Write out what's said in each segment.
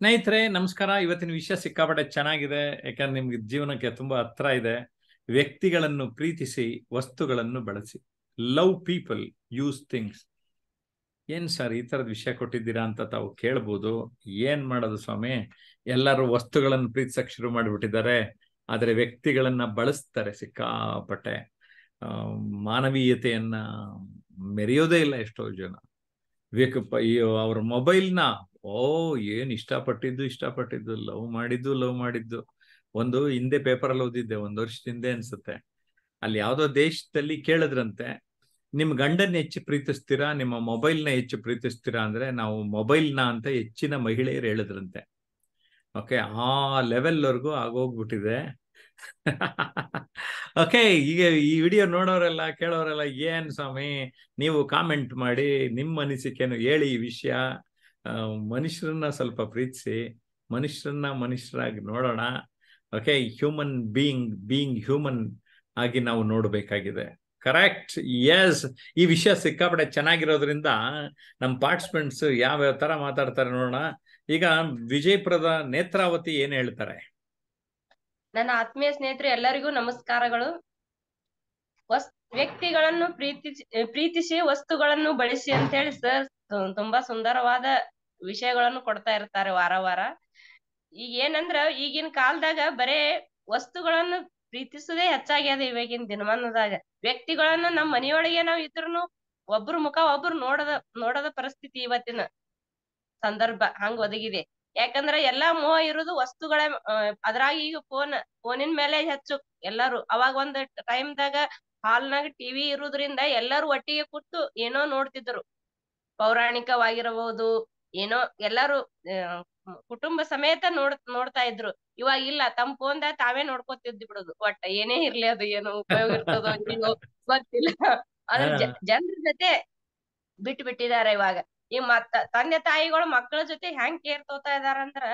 ಸ್ನೇಹಿತರೆ ನಮಸ್ಕಾರ ಇವತ್ತಿನ ವಿಷಯ ಸಿಕ್ಕಾಪಟ್ಟೆ ಚೆನ್ನಾಗಿದೆ ಯಾಕಂದ್ರೆ ನಿಮ್ಗೆ ಜೀವನಕ್ಕೆ ತುಂಬಾ ಹತ್ರ ಇದೆ ವ್ಯಕ್ತಿಗಳನ್ನು ಪ್ರೀತಿಸಿ ವಸ್ತುಗಳನ್ನು ಬಳಸಿ ಲವ್ ಪೀಪಲ್ ಯೂಸ್ ಥಿಂಗ್ಸ್ ಏನ್ ಸರ್ ಈ ತರದ ವಿಷಯ ಕೊಟ್ಟಿದ್ದೀರಾ ಅಂತ ತಾವು ಕೇಳ್ಬೋದು ಏನ್ ಮಾಡೋದು ಸ್ವಾಮಿ ಎಲ್ಲರೂ ವಸ್ತುಗಳನ್ನು ಪ್ರೀತಿಸಕ್ ಶುರು ಮಾಡಿಬಿಟ್ಟಿದ್ದಾರೆ ಆದರೆ ವ್ಯಕ್ತಿಗಳನ್ನ ಬಳಸ್ತಾರೆ ಸಿಕ್ಕಾಪಟ್ಟೆ ಮಾನವೀಯತೆಯನ್ನ ಮೆರೆಯೋದೇ ಇಲ್ಲ ಎಷ್ಟೋ ಜನ ಅವ್ರ ಮೊಬೈಲ್ನ ಓ ಏನ್ ಇಷ್ಟಪಟ್ಟಿದ್ದು ಇಷ್ಟಪಟ್ಟಿದ್ದು ಲವ್ ಮಾಡಿದ್ದು ಲವ್ ಮಾಡಿದ್ದು ಒಂದು ಹಿಂದೆ ಪೇಪರ್ ಅಲ್ಲಿ ಓದಿದ್ದೆ ಒಂದ್ ವರ್ಷದ ಹಿಂದೆ ಅನ್ಸುತ್ತೆ ಅಲ್ಲಿ ಯಾವ್ದೋ ದೇಶದಲ್ಲಿ ಕೇಳಿದ್ರಂತೆ ನಿಮ್ ಗಂಡನ್ನ ಹೆಚ್ಚು ಪ್ರೀತಿಸ್ತೀರಾ ನಿಮ್ಮ ಮೊಬೈಲ್ನ ಹೆಚ್ಚು ಪ್ರೀತಿಸ್ತೀರಾ ಅಂದ್ರೆ ನಾವು ಮೊಬೈಲ್ನ ಅಂತ ಹೆಚ್ಚಿನ ಮಹಿಳೆಯರು ಹೇಳಿದ್ರಂತೆ ಓಕೆ ಆ ಲೆವೆಲ್ವರೆಗೂ ಆಗೋಗ್ಬಿಟ್ಟಿದೆ ಓಕೆ ಈಗ ಈ ವಿಡಿಯೋ ನೋಡೋರೆಲ್ಲ ಕೇಳೋರೆಲ್ಲ ಏನ್ ಸ್ವಾಮಿ ನೀವು ಕಾಮೆಂಟ್ ಮಾಡಿ ನಿಮ್ಮ ಅನಿಸಿಕೆನು ಹೇಳಿ ಈ ವಿಷಯ ಮನುಷ್ಯರನ್ನ ಸ್ವಲ್ಪ ಪ್ರೀತಿಸಿ ಮನುಷ್ಯರನ್ನ ಮನುಷ್ಯರಾಗಿ ನೋಡೋಣ okay human being being human ಆಗಿ ನಾವು ನೋಡಬೇಕಾಗಿದೆ ಕರೆಕ್ಟ್ ಎಸ್ ಈ ವಿಷಯ ಸಿಕ್ಕಾಪಡೆ ಚೆನ್ನಾಗಿರೋದ್ರಿಂದ ನಮ್ಮ ಪಾರ್ಟಿಸಿಪೆಂಟ್ಸ್ ಯಾವ ತರ ಮಾತಾಡ್ತಾರೆ ನೋಡೋಣ ಈಗ ವಿಜಯಪುರದ ನೇತ್ರಾವತಿ ಏನ್ ಹೇಳ್ತಾರೆ ನನ್ನ ಆತ್ಮೀಯ ಸ್ನೇಹಿತರು ಎಲ್ಲರಿಗೂ ನಮಸ್ಕಾರಗಳು ವ್ಯಕ್ತಿಗಳನ್ನು ಪ್ರೀತಿ ಪ್ರೀತಿಸಿ ವಸ್ತುಗಳನ್ನು ಬಳಸಿ ಅಂತ ಹೇಳಿ ಸರ್ ತುಂಬಾ ಸುಂದರವಾದ ವಿಷಯಗಳನ್ನು ಕೊಡ್ತಾ ಇರ್ತಾರೆ ವಾರ ವಾರ ಈಗ ಏನಂದ್ರ ಈಗಿನ ಕಾಲದಾಗ ಬರೇ ವಸ್ತುಗಳನ್ನು ಪ್ರೀತಿಸುದೇ ಹೆಚ್ಚಾಗ್ಯದ ಇವಾಗಿನ ದಿನಮಾನದಾಗ ವ್ಯಕ್ತಿಗಳನ್ನ ನಮ್ಮ ಮನಿಯೊಳಗೆ ನಾವ್ ಇದ್ರುನು ಒಬ್ರ ಮುಖ ಒಬ್ರು ನೋಡದ ನೋಡದ ಪರಿಸ್ಥಿತಿ ಇವತ್ತಿನ ಸಂದರ್ಭ ಹಂಗ ಒದಗಿದೆ ಯಾಕಂದ್ರ ಎಲ್ಲಾ ಮೋಹ ಇರುದು ವಸ್ತುಗಳ ಅದ್ರಾಗ ಈಗ ಫೋನ್ ಫೋನಿನ ಮೇಲೆ ಹೆಚ್ಚು ಎಲ್ಲಾರು ಅವಾಗ ಒಂದ್ ಟೈಮ್ದಾಗ ಹಾಲ್ನಾಗ ಟಿವಿ ಇರೋದ್ರಿಂದ ಎಲ್ಲಾರು ಒಟ್ಟಿಗೆ ಕೂತು ಏನೋ ನೋಡ್ತಿದ್ರು ಪೌರಾಣಿಕವಾಗಿರಬಹುದು ಏನೋ ಎಲ್ಲಾರು ಕುಟುಂಬ ಸಮೇತ ನೋಡ್ ನೋಡ್ತಾ ಇದ್ರು ಇವಾಗ ಇಲ್ಲ ತಮ್ ಫೋನ್ ತಾವೇ ನೋಡ್ಕೋತಿದ್ ಬಿಡುದು ಒಟ್ಟ ಏನೇ ಇರ್ಲಿ ಅದು ಏನೋ ಉಪಯೋಗ ಇರ್ತದೋ ಏನೋ ಗೊತ್ತಿಲ್ಲ ಅದ್ರ ಜನರ ಜೊತೆ ಬಿಟ್ಟು ಬಿಟ್ಟಿದಾರ ಇವಾಗ ಈ ಮತ್ತ ತಂದೆ ತಾಯಿಗಳು ಮಕ್ಕಳ ಜೊತೆ ಹೆಂಗ್ ಕೇರ್ ಇದಾರ ಅಂದ್ರ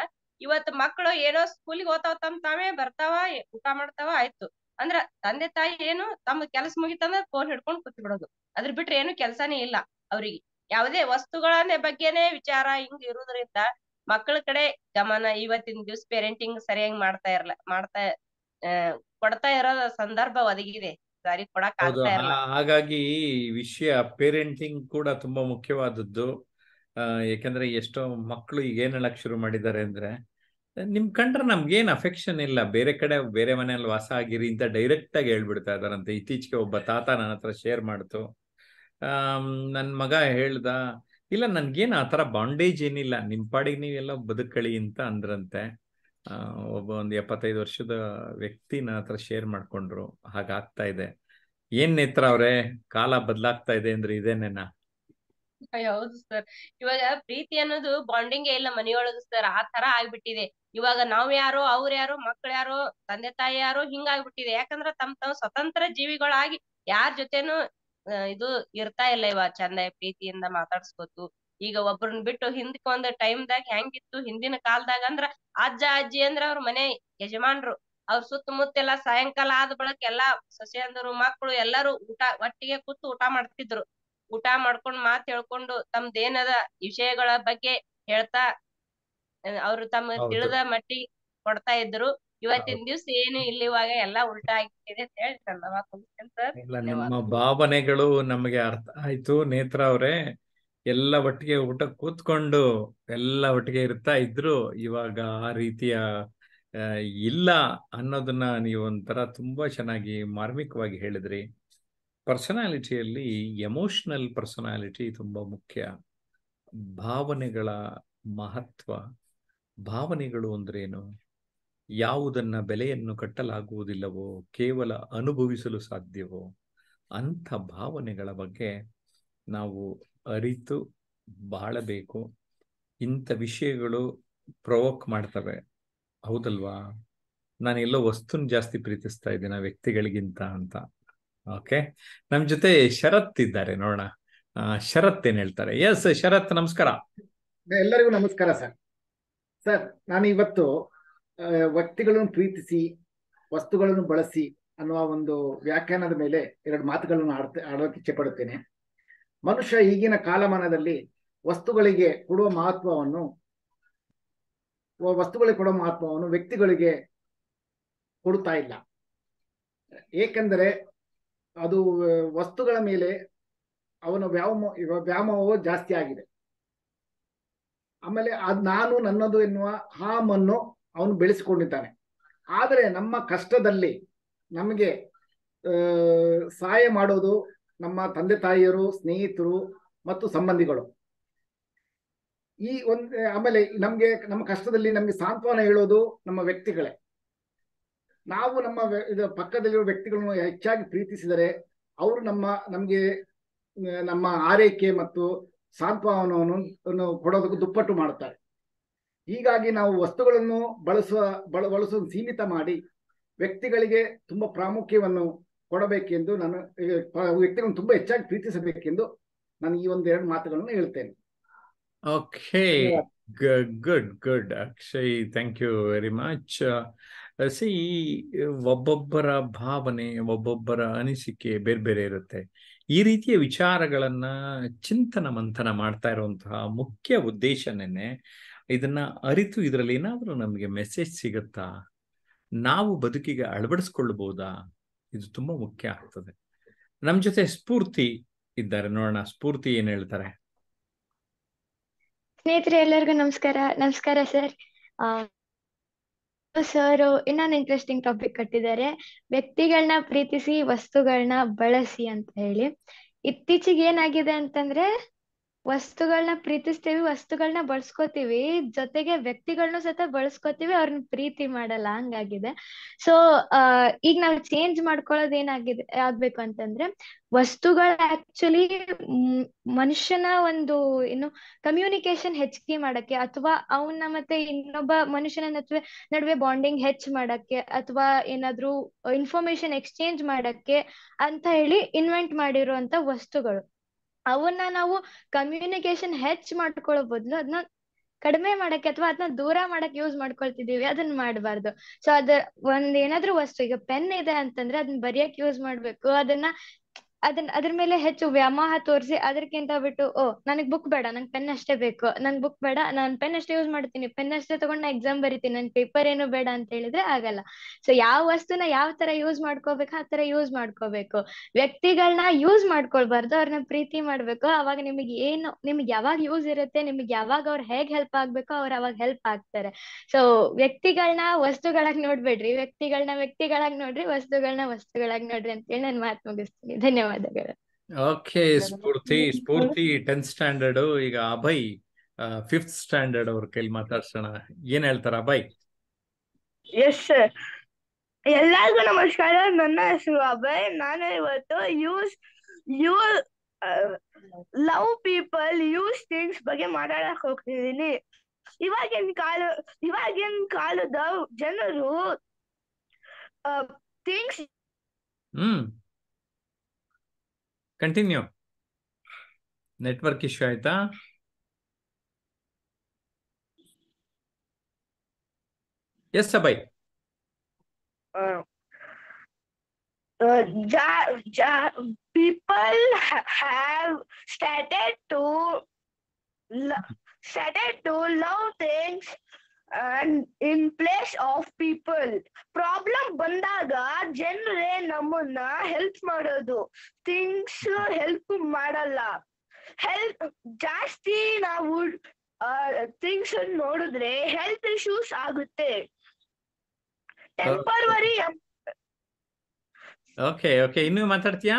ಇವತ್ತು ಮಕ್ಕಳು ಏನೋ ಸ್ಕೂಲಿಗೆ ಹೋಗ್ತಾವ ತಮ್ಮ ತಾವೇ ಬರ್ತಾವ ಊಟ ಮಾಡ್ತಾವ ಆಯ್ತು ಅಂದ್ರ ತಂದೆ ತಾಯಿ ಏನು ತಮ್ಮ ಕೆಲಸ ಮುಗಿತಂದ್ರ ಫೋನ್ ಹಿಡ್ಕೊಂಡ್ ಕೂತ್ ಬಿಡೋದು ಅದ್ರ ಬಿಟ್ರೆ ಏನು ಕೆಲ್ಸಾನೇ ಇಲ್ಲ ಅವ್ರಿಗೆ ಯಾವುದೇ ವಸ್ತುಗಳ ಬಗ್ಗೆನೇ ವಿಚಾರ ಹಿಂಗ್ ಇರೋದ್ರಿಂದ ಮಕ್ಕಳ ಕಡೆ ಗಮನ ಇವತ್ತಿನ ದಿವಸ ಪೇರೆಂಟಿಂಗ್ ಸರಿಯಾಗಿ ಮಾಡ್ತಾ ಇರಲ್ಲ ಮಾಡ್ತಾ ಕೊಡ್ತಾ ಇರೋ ಸಂದರ್ಭ ಒದಗಿದೆ ಸರಿ ಕೊಡಕ್ ಹಾಗಾಗಿ ಈ ವಿಷಯ ಪೇರೆಂಟಿಂಗ್ ಕೂಡ ತುಂಬಾ ಮುಖ್ಯವಾದದ್ದು ಯಾಕಂದ್ರೆ ಎಷ್ಟೋ ಮಕ್ಕಳು ಈಗ ಏನ್ ಹೇಳಕ್ ಶುರು ಮಾಡಿದ್ದಾರೆ ಅಂದ್ರೆ ನಿಮ್ ಕಂಡ್ರೆ ನಮ್ಗೇನ್ ಅಫೆಕ್ಷನ್ ಇಲ್ಲ ಬೇರೆ ಕಡೆ ಬೇರೆ ಮನೆಯಲ್ಲಿ ವಾಸ ಆಗಿರಿ ಅಂತ ಡೈರೆಕ್ಟ್ ಆಗಿ ಹೇಳ್ಬಿಡ್ತಾ ಇದಾರಂತೆ ಇತ್ತೀಚೆಗೆ ಒಬ್ಬ ತಾತ ನನ್ನ ಹತ್ರ ಶೇರ್ ಮಾಡ್ತು ನನ್ನ ಮಗ ಹೇಳ್ದ ಇಲ್ಲ ನನ್ಗೇನು ಆ ಥರ ಬಾಂಡೇಜ್ ಏನಿಲ್ಲ ನಿಮ್ಮ ಪಾಡಿಗೆ ನೀವೆಲ್ಲ ಬದುಕಳಿ ಅಂತ ಅಂದ್ರಂತೆ ಒಬ್ಬ ಒಂದು ಎಪ್ಪತ್ತೈದು ವರ್ಷದ ವ್ಯಕ್ತಿ ನನ್ನ ಹತ್ರ ಶೇರ್ ಮಾಡ್ಕೊಂಡ್ರು ಹಾಗಾಗ್ತಾ ಇದೆ ಏನ್ ನೇತ್ರ ಅವ್ರೆ ಕಾಲ ಬದಲಾಗ್ತಾ ಇದೆ ಅಂದ್ರೆ ಇದೇನೇನಾ ಹೌದು ಸರ್ ಇವಾಗ ಪ್ರೀತಿ ಅನ್ನೋದು ಬಾಂಡಿಂಗ್ ಇಲ್ಲ ಮನೆಯೊಳಗ ಸರ್ ಆ ತರ ಆಗ್ಬಿಟ್ಟಿದೆ ಇವಾಗ ನಾವ್ ಯಾರೋ ಅವ್ರ ಯಾರೋ ಮಕ್ಳ ಯಾರೋ ತಂದೆ ತಾಯಿ ಯಾರೋ ಹಿಂಗಾಗ್ಬಿಟ್ಟಿದೆ ಯಾಕಂದ್ರ ತಮ್ ತಮ್ಮ ಸ್ವತಂತ್ರ ಜೀವಿಗಳಾಗಿ ಯಾರ ಜೊತೆನೂ ಇದು ಇರ್ತಾ ಇಲ್ಲ ಇವಾಗ ಚಂದ ಪ್ರೀತಿಯಿಂದ ಮಾತಾಡ್ಸ್ಕೊತು ಈಗ ಒಬ್ರನ್ ಬಿಟ್ಟು ಹಿಂದಕ್ ಒಂದ್ ಟೈಮ್ ದಾಗ ಹೆಂಗಿತ್ತು ಹಿಂದಿನ ಕಾಲದಾಗ ಅಂದ್ರ ಅಜ್ಜ ಅಜ್ಜಿ ಅಂದ್ರ ಅವ್ರ ಮನೆ ಯಜಮಾನ್ರು ಅವ್ರ ಎಲ್ಲಾ ಸಾಯಂಕಾಲ ಆದ ಬಳಕ ಎಲ್ಲಾ ಸೊಸೆಯಂದರು ಮಕ್ಕಳು ಎಲ್ಲಾರು ಊಟ ಒಟ್ಟಿಗೆ ಕೂತು ಊಟ ಮಾಡ್ತಿದ್ರು ಊಟ ಮಾಡ್ಕೊಂಡು ಮಾತ್ ಹೇಳ್ಕೊಂಡು ತಮ್ದೇನದ ವಿಷಯಗಳ ಬಗ್ಗೆ ಹೇಳ್ತಾ ಅವ್ರು ತಮ್ಮ ತಿಳಿದ ಮಟ್ಟಿ ಕೊಡ್ತಾ ಇದ್ರು ಇವತ್ತಿನ ಏನು ಇಲ್ಲಿವಾಗ ಎಲ್ಲಾ ಉಲ್ಟಾ ಆಗಿದೆ ಅಂತ ಭಾವನೆಗಳು ನಮಗೆ ಅರ್ಥ ಆಯ್ತು ನೇತ್ರ ಅವರೇ ಎಲ್ಲ ಒಟ್ಟಿಗೆ ಊಟ ಕೂತ್ಕೊಂಡು ಎಲ್ಲ ಒಟ್ಟಿಗೆ ಇರ್ತಾ ಇದ್ರು ಇವಾಗ ಆ ರೀತಿಯ ಇಲ್ಲ ಅನ್ನೋದನ್ನ ನೀವು ಒಂಥರ ತುಂಬಾ ಚೆನ್ನಾಗಿ ಮಾರ್ಮಿಕವಾಗಿ ಹೇಳಿದ್ರಿ ಪರ್ಸನಾಲಿಟಿಯಲ್ಲಿ ಎಮೋಷನಲ್ ಪರ್ಸನಾಲಿಟಿ ತುಂಬಾ ಮುಖ್ಯ ಭಾವನೆಗಳ ಮಹತ್ವ ಭಾವನೆಗಳು ಅಂದ್ರೇನು ಯಾವುದನ್ನ ಬೆಲೆಯನ್ನು ಕಟ್ಟಲಾಗುವುದಿಲ್ಲವೋ ಕೇವಲ ಅನುಭವಿಸಲು ಸಾಧ್ಯವೋ ಅಂಥ ಭಾವನೆಗಳ ಬಗ್ಗೆ ನಾವು ಅರಿತು ಬಾಳಬೇಕು ಇಂಥ ವಿಷಯಗಳು ಪ್ರವೋಕ್ ಮಾಡ್ತವೆ ಹೌದಲ್ವಾ ನಾನು ಎಲ್ಲೋ ವಸ್ತುನ ಜಾಸ್ತಿ ಪ್ರೀತಿಸ್ತಾ ಇದ್ದೀನಿ ವ್ಯಕ್ತಿಗಳಿಗಿಂತ ಅಂತ ಓಕೆ ನಮ್ ಜೊತೆ ಶರತ್ ಇದ್ದಾರೆ ನೋಡೋಣ ಶರತ್ ಏನ್ ಹೇಳ್ತಾರೆ ಎಸ್ ಶರತ್ ನಮಸ್ಕಾರ ಎಲ್ಲರಿಗೂ ನಮಸ್ಕಾರ ಸರ್ ಸರ್ ನಾನು ಇವತ್ತು ವ್ಯಕ್ತಿಗಳನ್ನು ಪ್ರೀತಿಸಿ ವಸ್ತುಗಳನ್ನು ಬಳಸಿ ಅನ್ನುವ ಒಂದು ವ್ಯಾಖ್ಯಾನದ ಮೇಲೆ ಎರಡು ಮಾತುಗಳನ್ನು ಆಡ್ತ ಆಡೋಕೆ ಇಚ್ಛೆ ಪಡುತ್ತೇನೆ ಮನುಷ್ಯ ಈಗಿನ ಕಾಲಮಾನದಲ್ಲಿ ವಸ್ತುಗಳಿಗೆ ಕೊಡುವ ಮಹತ್ವವನ್ನು ವಸ್ತುಗಳಿಗೆ ಕೊಡುವ ಮಹತ್ವವನ್ನು ವ್ಯಕ್ತಿಗಳಿಗೆ ಕೊಡುತ್ತಾ ಇಲ್ಲ ಏಕೆಂದರೆ ಅದು ವಸ್ತುಗಳ ಮೇಲೆ ಅವನ ವ್ಯಾಮ ವ್ಯಾಮೋಹ ಜಾಸ್ತಿ ಆಗಿದೆ ಆಮೇಲೆ ಅದು ನಾನು ನನ್ನದು ಎನ್ನುವ ಹಾಮನ್ನು ಅವನು ಬೆಳೆಸಿಕೊಂಡಿದ್ದಾನೆ ಆದರೆ ನಮ್ಮ ಕಷ್ಟದಲ್ಲಿ ನಮಗೆ ಸಹಾಯ ಮಾಡೋದು ನಮ್ಮ ತಂದೆ ತಾಯಿಯರು ಸ್ನೇಹಿತರು ಮತ್ತು ಸಂಬಂಧಿಗಳು ಈ ಒಂದು ಆಮೇಲೆ ನಮಗೆ ನಮ್ಮ ಕಷ್ಟದಲ್ಲಿ ನಮಗೆ ಸಾಂತ್ವನ ಹೇಳೋದು ನಮ್ಮ ವ್ಯಕ್ತಿಗಳೇ ನಾವು ನಮ್ಮ ಪಕ್ಕದಲ್ಲಿರುವ ವ್ಯಕ್ತಿಗಳನ್ನು ಹೆಚ್ಚಾಗಿ ಪ್ರೀತಿಸಿದರೆ ಅವರು ನಮ್ಮ ನಮಗೆ ನಮ್ಮ ಆರೈಕೆ ಮತ್ತು ಸಾಂತ್ವನವನ್ನು ಕೊಡೋದಕ್ಕೂ ದುಪ್ಪಟ್ಟು ಮಾಡುತ್ತಾರೆ ಹೀಗಾಗಿ ನಾವು ವಸ್ತುಗಳನ್ನು ಬಳಸುವ ಬಳ ಬಳಸುವ ಸೀಮಿತ ಮಾಡಿ ವ್ಯಕ್ತಿಗಳಿಗೆ ತುಂಬಾ ಪ್ರಾಮುಖ್ಯವನ್ನು ಕೊಡಬೇಕೆಂದು ನಾನು ವ್ಯಕ್ತಿಗಳನ್ನು ತುಂಬಾ ಹೆಚ್ಚಾಗಿ ಪ್ರೀತಿಸಬೇಕೆಂದು ನಾನು ಈ ಒಂದೆರಡು ಮಾತುಗಳನ್ನು ಹೇಳ್ತೇನೆ okay good good Akshay thank you very much ಸಿ ಒಬ್ಬೊಬ್ಬರ ಭಾವನೆ ಒಬ್ಬೊಬ್ಬರ ಅನಿಸಿಕೆ ಬೇರೆ ಬೇರೆ ಇರುತ್ತೆ ಈ ರೀತಿಯ ವಿಚಾರಗಳನ್ನ ಚಿಂತನ ಮಂಥನ ಮಾಡ್ತಾ ಇರುವಂತಹ ಮುಖ್ಯ ಉದ್ದೇಶನೇನೆ ಇದನ್ನ ಅರಿತು ಇದರಲ್ಲಿ ಏನಾದರೂ ನಮಗೆ ಮೆಸೇಜ್ ಸಿಗುತ್ತಾ ನಾವು ಬದುಕಿಗೆ ಅಳವಡಿಸ್ಕೊಳ್ಬಹುದಾ ಇದು ತುಂಬಾ ಮುಖ್ಯ ಆಗ್ತದೆ ನಮ್ ಜೊತೆ ಸ್ಫೂರ್ತಿ ಇದ್ದಾರೆ ನೋಡೋಣ ಸ್ಫೂರ್ತಿ ಏನ್ ಹೇಳ್ತಾರೆ ಸ್ನೇಹಿತರೆ ಎಲ್ಲರಿಗೂ ನಮಸ್ಕಾರ ನಮಸ್ಕಾರ ಸರ್ ಸರ್ ಇನ್ನೊಂದು ಇಂಟ್ರೆಸ್ಟಿಂಗ್ ಟಾಪಿಕ್ ಕಟ್ಟಿದ್ದಾರೆ ವ್ಯಕ್ತಿಗಳನ್ನ ಪ್ರೀತಿಸಿ ವಸ್ತುಗಳನ್ನ ಬಳಸಿ ಅಂತ ಹೇಳಿ ಇತ್ತೀಚೆಗೆ ಏನಾಗಿದೆ ಅಂತಂದ್ರೆ ವಸ್ತುಗಳನ್ನ ಪ್ರೀತಿಸ್ತೀವಿ ವಸ್ತುಗಳನ್ನ ಬಳಸ್ಕೊತೀವಿ ಜೊತೆಗೆ ವ್ಯಕ್ತಿಗಳನ್ನೂ ಸತ ಬಳಸ್ಕೋತೀವಿ ಅವ್ರನ್ನ ಪ್ರೀತಿ ಮಾಡಲ್ಲ ಹಂಗಾಗಿದೆ ಸೊ ಅಹ್ ಈಗ ನಾವು ಚೇಂಜ್ ಮಾಡ್ಕೊಳ್ಳೋದು ಏನಾಗಿದೆ ಆಗ್ಬೇಕು ಅಂತಂದ್ರೆ ವಸ್ತುಗಳ ಆಕ್ಚುಲಿ ಮನುಷ್ಯನ ಒಂದು ಏನು ಕಮ್ಯುನಿಕೇಶನ್ ಹೆಚ್ಚಿಗೆ ಮಾಡಕ್ಕೆ ಅಥವಾ ಅವನ್ನ ಮತ್ತೆ ಇನ್ನೊಬ್ಬ ಮನುಷ್ಯನ ನಡುವೆ ನಡುವೆ ಬಾಂಡಿಂಗ್ ಹೆಚ್ಚು ಮಾಡಕ್ಕೆ ಅಥವಾ ಏನಾದ್ರೂ ಇನ್ಫಾರ್ಮೇಶನ್ ಎಕ್ಸ್ಚೇಂಜ್ ಮಾಡಕ್ಕೆ ಅಂತ ಹೇಳಿ ಇನ್ವೆಂಟ್ ಮಾಡಿರುವಂತ ವಸ್ತುಗಳು ಅವನ್ನ ನಾವು ಕಮ್ಯುನಿಕೇಶನ್ ಹೆಚ್ಚ್ ಮಾಡ್ಕೊಳೋ ಬದಲು ಅದನ್ನ ಕಡಿಮೆ ಮಾಡಕ್ಕೆ ಅಥವಾ ಅದನ್ನ ದೂರ ಮಾಡಕ್ ಯೂಸ್ ಮಾಡ್ಕೊಳ್ತಿದೀವಿ ಅದನ್ನ ಮಾಡಬಾರ್ದು ಸೊ ಅದ ಒಂದ್ ಏನಾದ್ರೂ ವಸ್ತು ಈಗ ಪೆನ್ ಇದೆ ಅಂತಂದ್ರೆ ಅದನ್ನ ಬರಿಯಕ್ ಯೂಸ್ ಮಾಡ್ಬೇಕು ಅದನ್ನ ಅದನ್ ಅದ್ರ ಮೇಲೆ ಹೆಚ್ಚು ವ್ಯಾಮೋಹ ತೋರಿಸಿ ಅದಕ್ಕಿಂತ ಬಿಟ್ಟು ಓ ನನಗ್ ಬುಕ್ ಬೇಡ ನಂಗೆ ಪೆನ್ ಅಷ್ಟೇ ಬೇಕು ನಂಗೆ ಬುಕ್ ಬೇಡ ನಾನು ಪೆನ್ ಅಷ್ಟೇ ಯೂಸ್ ಮಾಡ್ತೀನಿ ಪೆನ್ ಅಷ್ಟೇ ತಗೊಂಡ್ ನಾ ಎಕ್ಸಾಮ್ ಬರಿತೀನಿ ನನ್ ಪೇಪರ್ ಏನು ಬೇಡ ಅಂತ ಹೇಳಿದ್ರೆ ಆಗಲ್ಲ ಸೊ ಯಾವ ವಸ್ತುನ ಯಾವ ತರ ಯೂಸ್ ಮಾಡ್ಕೋಬೇಕು ಆ ತರ ಯೂಸ್ ಮಾಡ್ಕೋಬೇಕು ವ್ಯಕ್ತಿಗಳನ್ನ ಯೂಸ್ ಮಾಡ್ಕೊಳ್ಬಾರ್ದು ಅವ್ರನ್ನ ಪ್ರೀತಿ ಮಾಡ್ಬೇಕು ಅವಾಗ ನಿಮಗೆ ಏನು ನಿಮ್ಗೆ ಯಾವಾಗ ಯೂಸ್ ಇರುತ್ತೆ ನಿಮ್ಗೆ ಯಾವಾಗ ಅವ್ರು ಹೇಗ್ ಹೆಲ್ಪ್ ಆಗ್ಬೇಕು ಅವ್ರ ಅವಾಗ ಹೆಲ್ಪ್ ಆಗ್ತಾರೆ ಸೊ ವ್ಯಕ್ತಿಗಳನ್ನ ವಸ್ತುಗಳಾಗಿ ನೋಡ್ಬೇಡ್ರಿ ವ್ಯಕ್ತಿಗಳನ್ನ ವ್ಯಕ್ತಿಗಳಾಗಿ ನೋಡ್ರಿ ವಸ್ತುಗಳನ್ನ ವಸ್ತುಗಳಾಗಿ ನೋಡ್ರಿ ಹೇಳಿ ನಾನು ಮಾತು ಮುಗಿಸ್ತೀನಿ ಧನ್ಯವಾದ ಮಾಡಿದ್ದಾರೆ okay Spoorthi Spoorthi tenth standard ಈಗ ಅಭಯ್ ಫಿಫ್ತ್ ಸ್ಟ್ಯಾಂಡರ್ಡ್ ಅವ್ರ ಕೈಲಿ ಮಾತಾಡ್ಸೋಣ ಏನ್ ಹೇಳ್ತಾರ ಅಭಯ್ ಎಸ್ ಸರ್ ಎಲ್ಲರಿಗೂ ನಮಸ್ಕಾರ ನನ್ನ ಹೆಸರು ಅಭಯ್ ನಾನು ಇವತ್ತು use you love people use things ಬಗ್ಗೆ ಮಾತಾಡಕ್ ಹೋಗ್ತಿದ್ದೀನಿ ಇವಾಗಿನ ಕಾಲ ಇವಾಗಿನ ಕಾಲದ ಜನರು things hmm continue network issue ಆಯ್ತಾ ಎಸ್ ಸಬೈ Uh, ja, ja, people ha have started to started to love things and in place of people problem ಬಂದಾಗ ಜನರೇ ನಮ್ಮನ್ನ ಹೆಲ್ಪ್ ಮಾಡೋದು ಥಿಂಗ್ಸ್ ಹೆಲ್ಪ್ ಮಾಡಲ್ಲ ಹೆಲ್ಪ್ ಜಾಸ್ತಿ ನಾವು ಥಿಂಗ್ಸ್ ನೋಡಿದ್ರೆ ಹೆಲ್ತ್ ಇಶ್ಯೂಸ್ ಆಗುತ್ತೆ ಟೆಂಪರವರಿ ಓಕೆ ಓಕೆ ಇನ್ನು ಮಾತಾಡ್ತೀಯಾ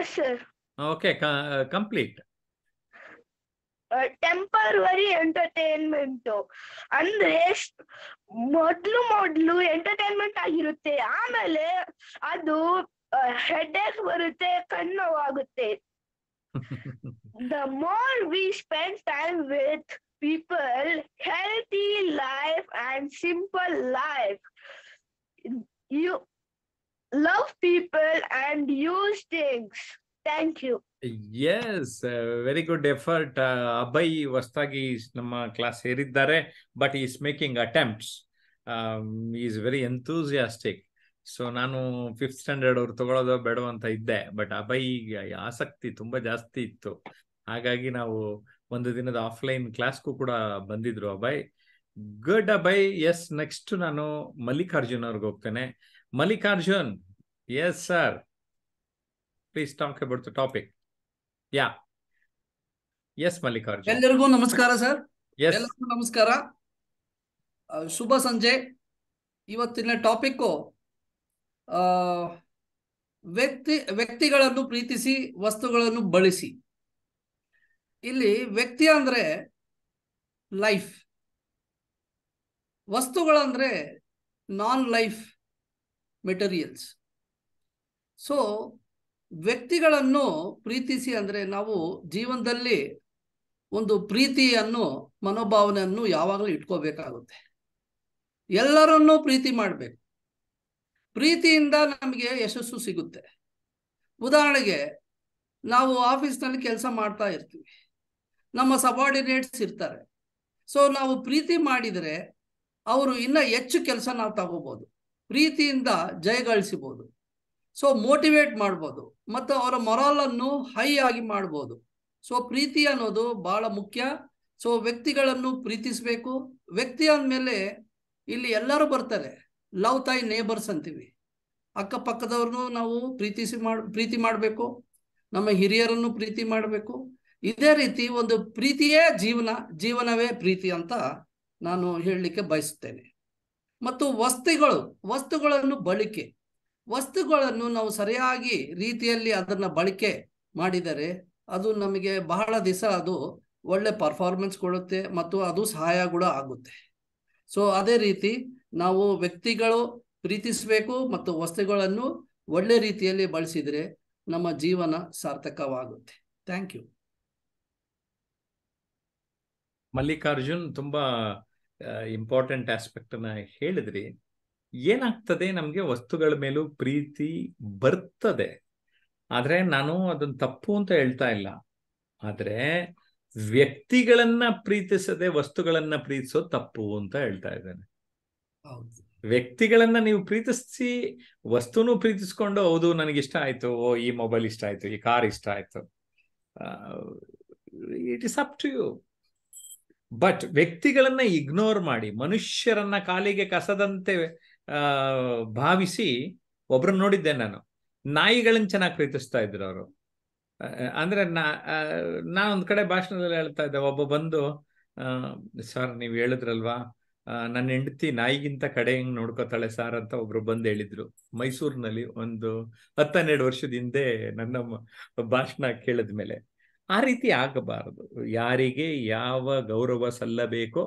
yes sir okay complete temporary entertainment ಅಂದ್ರೆ ಮೊದ್ಲು ಮೊದ್ಲು ಎಂಟರ್ಟೈನ್ಮೆಂಟ್ ಆಗಿರುತ್ತೆ ಆಮೇಲೆ ಅದು ಹೆಡ್ಏಕ್ ಬರುತ್ತೆ ಕಣ್ಣವಾಗುತ್ತೆ the more we spend time with people healthy life and simple life you love people and use things thank you yes very good effort Abhay ಹೊಸದಾಗಿ ನಮ್ಮ ಕ್ಲಾಸ್ ಸೇರಿದ್ದಾರೆ but is making attempts is very enthusiastic so ನಾನು fifth standard ಅವ್ರು ತಗೊಳೋದು ಬೇಡವಂತ ಇದ್ದೆ but ಅಭಯ್ಗೆ ಆಸಕ್ತಿ ತುಂಬಾ ಜಾಸ್ತಿ ಇತ್ತು ಹಾಗಾಗಿ ನಾವು ಒಂದು ದಿನದ ಆಫ್ಲೈನ್ ಕ್ಲಾಸ್ಗೂ ಕೂಡ ಬಂದಿದ್ರು Abhay good Abhay yes next ನಾನು ಮಲ್ಲಿಕಾರ್ಜುನ್ ಅವ್ರಿಗೆ ಹೋಗ್ತೇನೆ Mallikarjun yes sir please talk about the topic yeah yes Mallikarjun ಎಲ್ಲರಿಗೂ ನಮಸ್ಕಾರ ಸರ್ ಎಲ್ಲರಿಗೂ ನಮಸ್ಕಾರ ಶುಭ ಸಂಜೆ ಇವತ್ತಿನ ಟಾಪಿಕ್ ವ್ಯಕ್ತಿ ವ್ಯಕ್ತಿಗಳನ್ನು ಪ್ರೀತಿಸಿ ವಸ್ತುಗಳನ್ನು ಬಳಸಿ ಇಲ್ಲಿ ವ್ಯಕ್ತಿ ಅಂದ್ರೆ ಲೈಫ್ ವಸ್ತುಗಳಂದ್ರೆ ನಾನ್ ಲೈಫ್ ಮೆಟೀರಿಯಲ್ಸ್ ಸೊ ವ್ಯಕ್ತಿಗಳನ್ನು ಪ್ರೀತಿಸಿ ಅಂದರೆ ನಾವು ಜೀವನದಲ್ಲಿ ಒಂದು ಪ್ರೀತಿಯನ್ನು ಮನೋಭಾವನೆಯನ್ನು ಯಾವಾಗಲೂ ಇಟ್ಕೋಬೇಕಾಗುತ್ತೆ ಎಲ್ಲರನ್ನೂ ಪ್ರೀತಿ ಮಾಡಬೇಕು ಪ್ರೀತಿಯಿಂದ ನಮಗೆ ಯಶಸ್ಸು ಸಿಗುತ್ತೆ ಉದಾಹರಣೆಗೆ ನಾವು ಆಫೀಸ್ನಲ್ಲಿ ಕೆಲಸ ಮಾಡ್ತಾ ಇರ್ತೀವಿ ನಮ್ಮ ಸಬಾರ್ಡಿನೇಟ್ಸ್ ಇರ್ತಾರೆ ಸೊ ನಾವು ಪ್ರೀತಿ ಮಾಡಿದರೆ ಅವರು ಇನ್ನ ಹೆಚ್ಚು ಕೆಲಸ ನಾವು ತಗೋಬಹುದು ಪ್ರೀತಿಯಿಂದ ಜಯಗಳಿಸಬಹುದು ಸೊ ಮೋಟಿವೇಟ್ ಮಾಡ್ಬೋದು ಮತ್ತು ಅವರ ಮೊರಾಲನ್ನು ಹೈ ಆಗಿ ಮಾಡ್ಬೋದು ಸೊ ಪ್ರೀತಿ ಅನ್ನೋದು ಬಹಳ ಮುಖ್ಯ ಸೊ ವ್ಯಕ್ತಿಗಳನ್ನು ಪ್ರೀತಿಸಬೇಕು ವ್ಯಕ್ತಿ ಅಂದಮೇಲೆ ಇಲ್ಲಿ ಎಲ್ಲರೂ ಬರ್ತಾರೆ ಲವ್ ತಾಯಿ ನೇಬರ್ಸ್ ಅಂತೀವಿ ಅಕ್ಕಪಕ್ಕದವ್ರನ್ನೂ ನಾವು ಪ್ರೀತಿಸಿ ಮಾಡಿ ಪ್ರೀತಿ ಮಾಡಬೇಕು ನಮ್ಮ ಹಿರಿಯರನ್ನು ಪ್ರೀತಿ ಮಾಡಬೇಕು ಇದೇ ರೀತಿ ಒಂದು ಪ್ರೀತಿಯೇ ಜೀವನ ಜೀವನವೇ ಪ್ರೀತಿ ಅಂತ ನಾನು ಹೇಳಲಿಕ್ಕೆ ಬಯಸುತ್ತೇನೆ ಮತ್ತು ವಸ್ತುಗಳು ವಸ್ತುಗಳನ್ನು ಬಳಕೆ ವಸ್ತುಗಳನ್ನು ನಾವು ಸರಿಯಾಗಿ ರೀತಿಯಲ್ಲಿ ಅದನ್ನು ಬಳಕೆ ಮಾಡಿದರೆ ಅದು ನಮಗೆ ಬಹಳ ದಿವಸ ಅದು ಒಳ್ಳೆ ಪರ್ಫಾರ್ಮೆನ್ಸ್ ಕೊಡುತ್ತೆ ಮತ್ತು ಅದು ಸಹಾಯ ಕೂಡ ಆಗುತ್ತೆ ಸೊ ಅದೇ ರೀತಿ ನಾವು ವ್ಯಕ್ತಿಗಳು ಪ್ರೀತಿಸಬೇಕು ಮತ್ತು ವಸ್ತುಗಳನ್ನು ಒಳ್ಳೆ ರೀತಿಯಲ್ಲಿ ಬಳಸಿದರೆ ನಮ್ಮ ಜೀವನ ಸಾರ್ಥಕವಾಗುತ್ತೆ ಥ್ಯಾಂಕ್ ಯು ಮಲ್ಲಿಕಾರ್ಜುನ್ ತುಂಬಾ ಇಂಪಾರ್ಟೆಂಟ್ ಆಸ್ಪೆಕ್ಟ್ ಅನ್ನ ಹೇಳಿದ್ರಿ ಏನಾಗ್ತದೆ ನಮಗೆ ವಸ್ತುಗಳ ಮೇಲೂ ಪ್ರೀತಿ ಬರ್ತದೆ ಆದರೆ ನಾನು ಅದನ್ನ ತಪ್ಪು ಅಂತ ಹೇಳ್ತಾ ಇಲ್ಲ ಆದರೆ ವ್ಯಕ್ತಿಗಳನ್ನ ಪ್ರೀತಿಸದೆ ವಸ್ತುಗಳನ್ನ ಪ್ರೀತಿಸೋದು ತಪ್ಪು ಅಂತ ಹೇಳ್ತಾ ಇದ್ದೇನೆ ವ್ಯಕ್ತಿಗಳನ್ನ ನೀವು ಪ್ರೀತಿಸಿ ವಸ್ತುನು ಪ್ರೀತಿಸ್ಕೊಂಡು ಹೌದು ನನಗೆ ಇಷ್ಟ ಆಯ್ತು ಓ ಈ ಮೊಬೈಲ್ ಇಷ್ಟ ಆಯ್ತು ಈ ಕಾರ್ ಇಷ್ಟ ಆಯ್ತು it is up to you but ವ್ಯಕ್ತಿಗಳನ್ನ ಇಗ್ನೋರ್ ಮಾಡಿ ಮನುಷ್ಯರನ್ನ ಕಾಲಿಗೆ ಕಸದಂತೆ ಭಾವಿಸಿ ಒಬ್ರನ್ನ ನೋಡಿದ್ದೆ ನಾನು ನಾಯಿಗಳನ್ನ ಚೆನ್ನಾಗಿ ಪ್ರೀತಿಸ್ತಾ ಇದ್ರು ಅವರು ಅಂದ್ರೆ ನಾ ಒಂದ್ ಕಡೆ ಭಾಷಣದಲ್ಲಿ ಹೇಳ್ತಾ ಇದ್ದೆ ಒಬ್ಬ ಬಂದು ಸರ್ ನೀವು ಹೇಳಿದ್ರಲ್ವಾ ನನ್ನ ಹೆಂಡತಿ ನಾಯಿಗಿಂತ ಕಡೆ ಹೆಂಗ್ ನೋಡ್ಕೋತಾಳೆ ಸಾರ್ ಅಂತ ಒಬ್ರು ಬಂದು ಹೇಳಿದ್ರು ಮೈಸೂರಿನಲ್ಲಿ ಒಂದು ಹತ್ತನ್ನೆರಡು ವರ್ಷದ ಹಿಂದೆ ನನ್ನ ಭಾಷಣ ಕೇಳಿದ ಆ ರೀತಿ ಆಗಬಾರದು ಯಾರಿಗೆ ಯಾವ ಗೌರವ ಸಲ್ಲಬೇಕೋ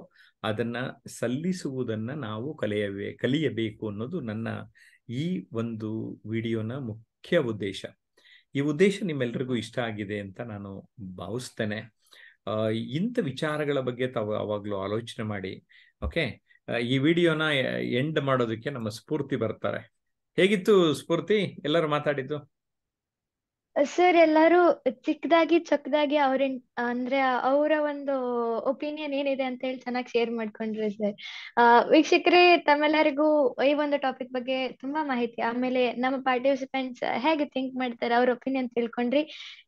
ಅದನ್ನ ಸಲ್ಲಿಸುವುದನ್ನ ನಾವು ಕಲಿಯಬೇ ಕಲಿಯಬೇಕು ಅನ್ನೋದು ನನ್ನ ಈ ಒಂದು ವಿಡಿಯೋನ ಮುಖ್ಯ ಉದ್ದೇಶ ಈ ಉದ್ದೇಶ ನಿಮ್ಮೆಲ್ರಿಗೂ ಇಷ್ಟ ಆಗಿದೆ ಅಂತ ನಾನು ಭಾವಿಸ್ತೇನೆ ಇಂಥ ವಿಚಾರಗಳ ಬಗ್ಗೆ ತಾವು ಯಾವಾಗಲೂ ಆಲೋಚನೆ ಮಾಡಿ ಓಕೆ ಈ ವಿಡಿಯೋನ ಎಂಡ್ ಮಾಡೋದಕ್ಕೆ ನಮ್ಮ ಸ್ಫೂರ್ತಿ ಬರ್ತಾರೆ ಹೇಗಿತ್ತು ಸ್ಫೂರ್ತಿ ಎಲ್ಲರೂ ಮಾತಾಡಿದ್ದು ಸರ್ ಎಲ್ಲರೂ ಚಿಕ್ಕದಾಗಿ ಚೊಕ್ಕದಾಗಿ ಅವ್ರ ಅಂದ್ರೆ ಅವರ ಒಂದು ಒಪಿನಿಯನ್ ಏನಿದೆ ಅಂತ ಹೇಳಿ ಚೆನ್ನಾಗಿ ಶೇರ್ ಮಾಡ್ಕೊಂಡ್ರಿ ಸರ್ ವೀಕ್ಷಕರೇ ತಮ್ಮೆಲ್ಲರಿಗೂ ಈ ಒಂದು ಟಾಪಿಕ್ ಬಗ್ಗೆ ತುಂಬಾ ಮಾಹಿತಿ ಆಮೇಲೆ ನಮ್ಮ ಪಾರ್ಟಿಸಿಪೆಂಟ್ಸ್ ಹೇಗೆ ಥಿಂಕ್ ಮಾಡ್ತಾರೆ ಅವ್ರ ಒಪಿನಿಯನ್ ತಿಳ್ಕೊಂಡ್ರಿ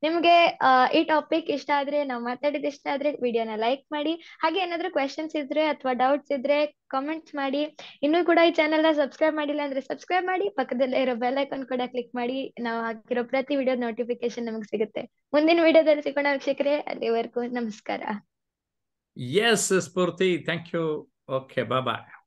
ನಿಮ್ಗೆ ಈ ಟಾಪಿಕ್ ಇಷ್ಟ ಆದ್ರೆ ನಾವು ಮಾತಾಡಿದ ಇಷ್ಟ ಆದ್ರೆ ವಿಡಿಯೋನ ಲೈಕ್ ಮಾಡಿ ಹಾಗೆ ಏನಾದ್ರು ಕ್ವೆಶನ್ಸ್ ಇದ್ರೆ ಅಥವಾ ಡೌಟ್ಸ್ ಇದ್ರೆ ಕಾಮೆಂಟ್ಸ್ ಮಾಡಿ ಇನ್ನೂ ಕೂಡ ಈ ಚಾನೆಲ್ ನ ಸಬ್ಸ್ಕ್ರೈಬ್ ಮಾಡಿಲ್ಲ ಅಂದ್ರೆ ಸಬ್ಸ್ಕ್ರೈಬ್ ಮಾಡಿ ಪಕ್ಕದಲ್ಲೇ ಇರೋ ಬೆಲ್ ಐಕಾನ್ ಕೂಡ ಕ್ಲಿಕ್ ಮಾಡಿ ನಾವು ಹಾಕಿರೋ ಪ್ರತಿ ವಿಡಿಯೋ ನೋಡಿ ನೋಟಿಫಿಕೇಶನ್ ನಮಗೆ ಸಿಗುತ್ತೆ ಮುಂದಿನ ವಿಡಿಯೋದಲ್ಲಿ ಸಿಗೋಣ ವೀಕ್ಷಕರೇ ಅಲ್ಲಿವರೆಗೂ ನಮಸ್ಕಾರ yes Spoorthi thank you okay bye